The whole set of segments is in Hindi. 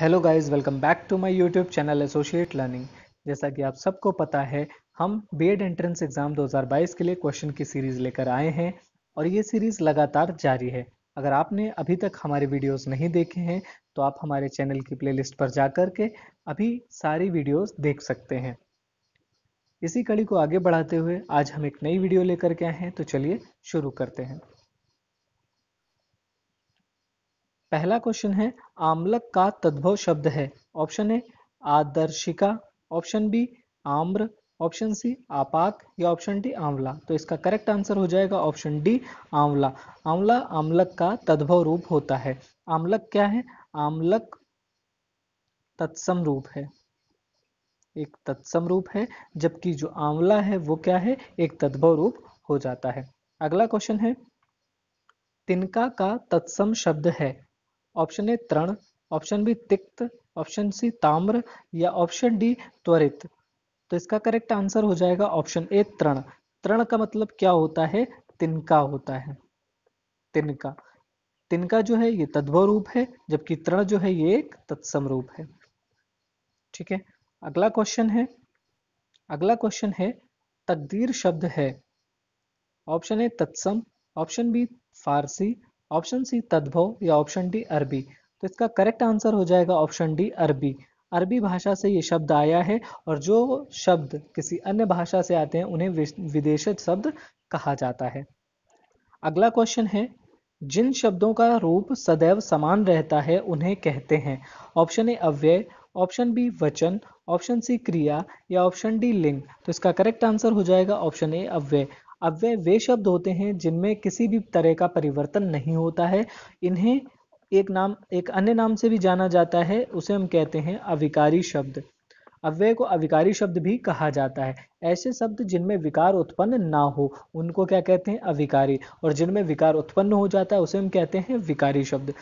hello guys welcome back to my YouTube channel associate learning जैसा कि आप सबको पता है हम बीएड एंट्रेंस एग्ज़ाम 2022 के लिए क्वेश्चन की सीरीज़ लेकर आए हैं और ये सीरीज़ लगातार जारी है अगर आपने अभी तक हमारे वीडियोस नहीं देखे हैं तो आप हमारे चैनल की प्लेलिस्ट पर जा कर के अभी सारी वीडियोज़ देख सकते हैं इसी कड़ी को आगे बढ़ाते हुए आज हम एक नई वीडियो लेकर के आए हैं तो चलिए शुरू करते हैं पहला क्वेश्चन है आम्लक का तद्भव शब्द है ऑप्शन ए आदर्शिका ऑप्शन बी आम्र ऑप्शन सी आपाक या ऑप्शन डी आंवला तो इसका करेक्ट आंसर हो जाएगा ऑप्शन डी आंवला आंवला आम्लक का तद्भव रूप होता है आम्लक क्या है आम्लक तत्सम रूप है एक तत्सम रूप है जबकि जो आंवला है वो क्या है एक तद्भव रूप हो जाता है अगला क्वेश्चन है तिनका का तत्सम शब्द है ऑप्शन ए तरण ऑप्शन बी तिक्त ऑप्शन सी ताम्र या ऑप्शन डी त्वरित तो इसका करेक्ट आंसर हो जाएगा ऑप्शन ए तरण तरण का मतलब क्या होता है तिनका होता है तिनका तिनका जो है ये तद्व रूप है जबकि तरण जो है ये एक तत्सम रूप है ठीक है अगला क्वेश्चन है अगला क्वेश्चन है तकदीर शब्द है ऑप्शन ए तत्सम option B Farsi option C तद्भव या ऑप्शन डी अरबी तो इसका करेक्ट आंसर हो जाएगा ऑप्शन डी अरबी अरबी भाषा से ये शब्द आया है और जो शब्द किसी अन्य भाषा से आते हैं उन्हें विदेशित शब्द कहा जाता है अगला क्वेश्चन है जिन शब्दों का रूप सदैव समान रहता है उन्हें कहते हैं ऑप्शन ए अव्यय ऑप्शन बी वचन ऑप्शन सी क्रिया या ऑप्शन डी लिंग तो इसका करेक्ट आंसर हो जाएगा ऑप्शन ए अव्यय अव्यय वे शब्द होते हैं जिनमें किसी भी तरह का परिवर्तन नहीं होता है इन्हें एक नाम एक अन्य नाम से भी जाना जाता है उसे हम कहते हैं अविकारी शब्द अव्यय को अविकारी शब्द भी कहा जाता है ऐसे शब्द जिनमें विकार उत्पन्न ना हो उनको क्या कहते हैं अविकारी और जिनमें विकार उत्पन्न हो जाता है उसे हम कहते हैं विकारी शब्द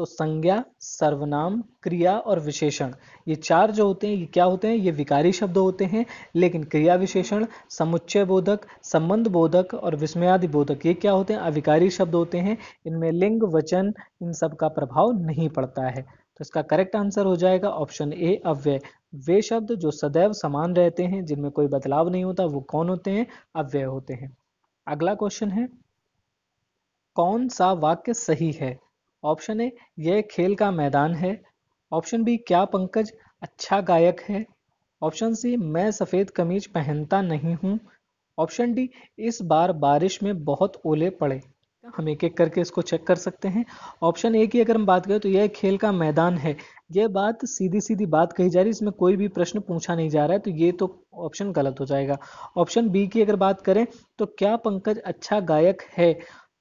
तो संज्ञा सर्वनाम क्रिया और विशेषण ये चार जो होते हैं ये क्या होते हैं ये विकारी शब्द होते हैं लेकिन क्रिया विशेषण समुच्चय बोधक संबंध बोधक और विस्मयादि बोधक ये क्या होते हैं अविकारी शब्द होते हैं इनमें लिंग वचन इन सब का प्रभाव नहीं पड़ता है तो इसका करेक्ट आंसर हो जाएगा ऑप्शन ए अव्यय वे शब्द जो सदैव समान रहते हैं जिनमें कोई बदलाव नहीं होता वो कौन होते हैं अव्यय होते हैं अगला क्वेश्चन है कौन सा वाक्य सही है ऑप्शन ए यह खेल का मैदान है ऑप्शन बी क्या पंकज अच्छा गायक है ऑप्शन सी मैं सफ़ेद कमीज पहनता नहीं हूँ ऑप्शन डी इस बार बारिश में बहुत ओले पड़े हम एक एक करके इसको चेक कर सकते हैं ऑप्शन ए की अगर हम बात करें तो यह खेल का मैदान है यह बात सीधी सीधी बात कही जा रही है इसमें कोई भी प्रश्न पूछा नहीं जा रहा है तो ये तो ऑप्शन गलत हो जाएगा ऑप्शन बी की अगर बात करें तो क्या पंकज अच्छा गायक है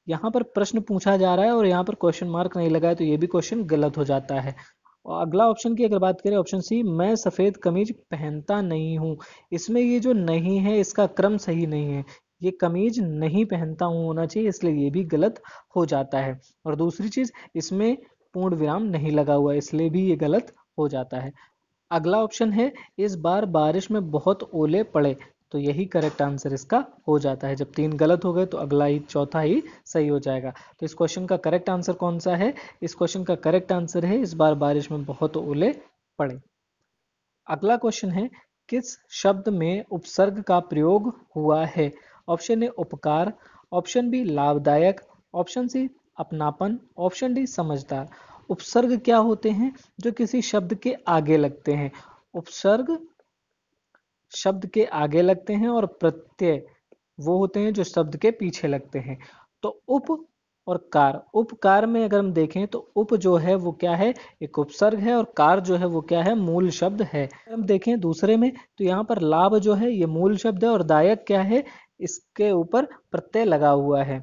यहाँ पर प्रश्न पूछा जा रहा है और यहाँ पर क्वेश्चन मार्क नहीं लगा है तो ये भी क्वेश्चन गलत हो जाता है और अगला ऑप्शन की अगर बात करें ऑप्शन सी मैं सफ़ेद कमीज पहनता नहीं हूँ इसमें ये जो नहीं है इसका क्रम सही नहीं है ये कमीज नहीं पहनता हूँ होना चाहिए इसलिए ये भी गलत हो जाता है और दूसरी चीज़ इसमें पूर्ण विराम नहीं लगा हुआ इसलिए भी ये गलत हो जाता है अगला ऑप्शन है इस बार बारिश में बहुत ओले पड़े तो यही करेक्ट आंसर इसका हो जाता है जब तीन गलत हो गए तो अगला ही चौथा ही सही हो जाएगा तो इस क्वेश्चन का करेक्ट आंसर कौन सा है इस क्वेश्चन का करेक्ट आंसर है इस बार बारिश में बहुत ओले पड़े अगला क्वेश्चन है किस शब्द में उपसर्ग का प्रयोग हुआ है ऑप्शन ए उपकार ऑप्शन बी लाभदायक ऑप्शन सी अपनापन ऑप्शन डी समझदार उपसर्ग क्या होते हैं जो किसी शब्द के आगे लगते हैं उपसर्ग शब्द के आगे लगते हैं और प्रत्यय वो होते हैं जो शब्द के पीछे लगते हैं तो उप और कार उपकार में अगर हम देखें तो उप जो है वो क्या है एक उपसर्ग है और कार जो है वो क्या है मूल शब्द है हम देखें दूसरे में तो यहाँ पर लाभ जो है ये मूल शब्द है और दायक क्या है इसके ऊपर प्रत्यय लगा हुआ है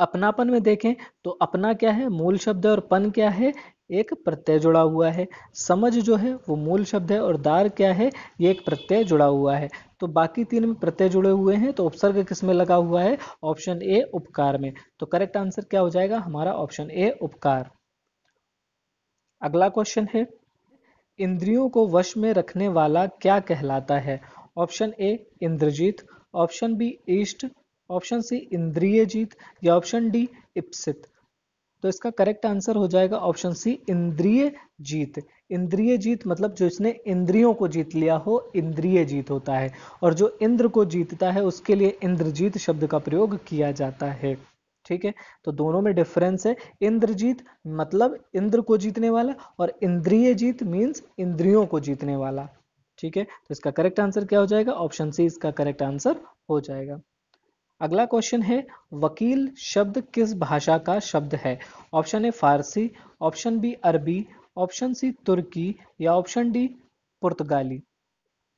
अपनापन में देखें तो अपना क्या है मूल शब्द है और पन क्या है एक प्रत्यय जुड़ा हुआ है समझ जो है वो मूल शब्द है और दार क्या है ये एक प्रत्यय जुड़ा हुआ है तो बाकी तीन में प्रत्यय जुड़े हुए हैं तो उपसर्ग किस में लगा हुआ है ऑप्शन ए उपकार में तो करेक्ट आंसर क्या हो जाएगा हमारा ऑप्शन ए उपकार अगला क्वेश्चन है इंद्रियों को वश में रखने वाला क्या कहलाता है ऑप्शन ए इंद्रजीत ऑप्शन बी ईष्ट ऑप्शन सी इंद्रिय जीत या ऑप्शन डी इप्सित तो इसका करेक्ट आंसर हो जाएगा ऑप्शन सी इंद्रिय जीत इंद्रिय जीत मतलब जो इसने इंद्रियों को जीत लिया हो इंद्रिय जीत होता है और जो इंद्र को जीतता है उसके लिए इंद्रजीत शब्द का प्रयोग किया जाता है ठीक है तो दोनों में डिफरेंस है इंद्रजीत मतलब इंद्र को जीतने वाला और इंद्रिय जीत मीन्स इंद्रियों को जीतने वाला ठीक है तो इसका करेक्ट आंसर क्या हो जाएगा ऑप्शन सी इसका करेक्ट आंसर हो जाएगा अगला क्वेश्चन है वकील शब्द किस भाषा का शब्द है option A Farsi option B Arabi option C Turki या ऑप्शन डी पुर्तगाली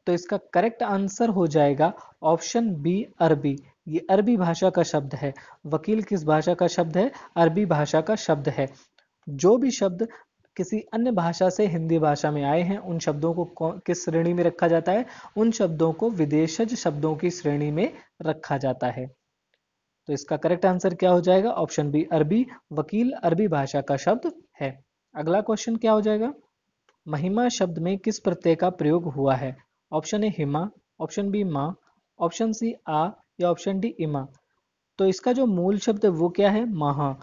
तो इसका करेक्ट आंसर हो जाएगा ऑप्शन बी अरबी ये अरबी भाषा का शब्द है वकील किस भाषा का शब्द है अरबी भाषा का शब्द है जो भी शब्द किसी अन्य भाषा से हिंदी भाषा में आए हैं उन शब्दों को किस श्रेणी में रखा जाता है उन शब्दों को विदेशज शब्दों की श्रेणी में रखा जाता है तो इसका करेक्ट आंसर क्या हो जाएगा ऑप्शन बी अरबी वकील अरबी भाषा का शब्द है अगला क्वेश्चन क्या हो जाएगा महिमा शब्द में किस प्रत्यय का प्रयोग हुआ है ऑप्शन ए हिमा ऑप्शन बी माँ ऑप्शन सी आ या ऑप्शन डी इमा तो इसका जो मूल शब्द है वो क्या है महा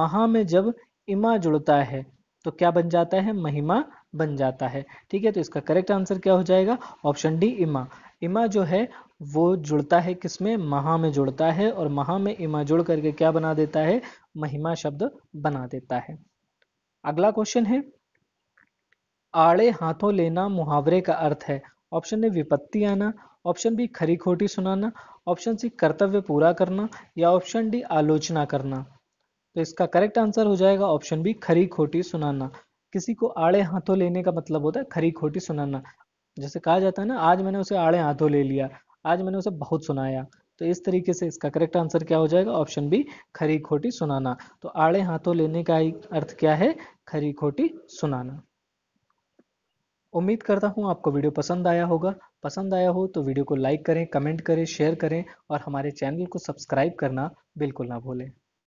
महा में जब इमा जुड़ता है तो क्या बन जाता है महिमा बन जाता है ठीक है तो इसका करेक्ट आंसर क्या हो जाएगा ऑप्शन डी इमा इमा जो है वो जुड़ता है किसमें महा में जुड़ता है और महा में इमा जुड़ करके क्या बना देता है महिमा शब्द बना देता है अगला क्वेश्चन है आड़े हाथों लेना मुहावरे का अर्थ है ऑप्शन ए विपत्ति आना ऑप्शन बी खरी खोटी सुनाना ऑप्शन सी कर्तव्य पूरा करना या ऑप्शन डी आलोचना करना तो इसका करेक्ट आंसर हो जाएगा ऑप्शन बी खरी खोटी सुनाना किसी को आड़े हाथों लेने का मतलब होता है खरी खोटी सुनाना जैसे कहा जाता है ना आज मैंने उसे आड़े हाथों ले लिया आज मैंने उसे बहुत सुनाया तो इस तरीके से इसका करेक्ट आंसर क्या हो जाएगा ऑप्शन बी खरी खोटी सुनाना तो आड़े हाथों लेने का अर्थ क्या है खरी खोटी सुनाना उम्मीद करता हूं आपको वीडियो पसंद आया होगा पसंद आया हो तो वीडियो को लाइक करें कमेंट करें शेयर करें और हमारे चैनल को सब्सक्राइब करना बिल्कुल ना भूलें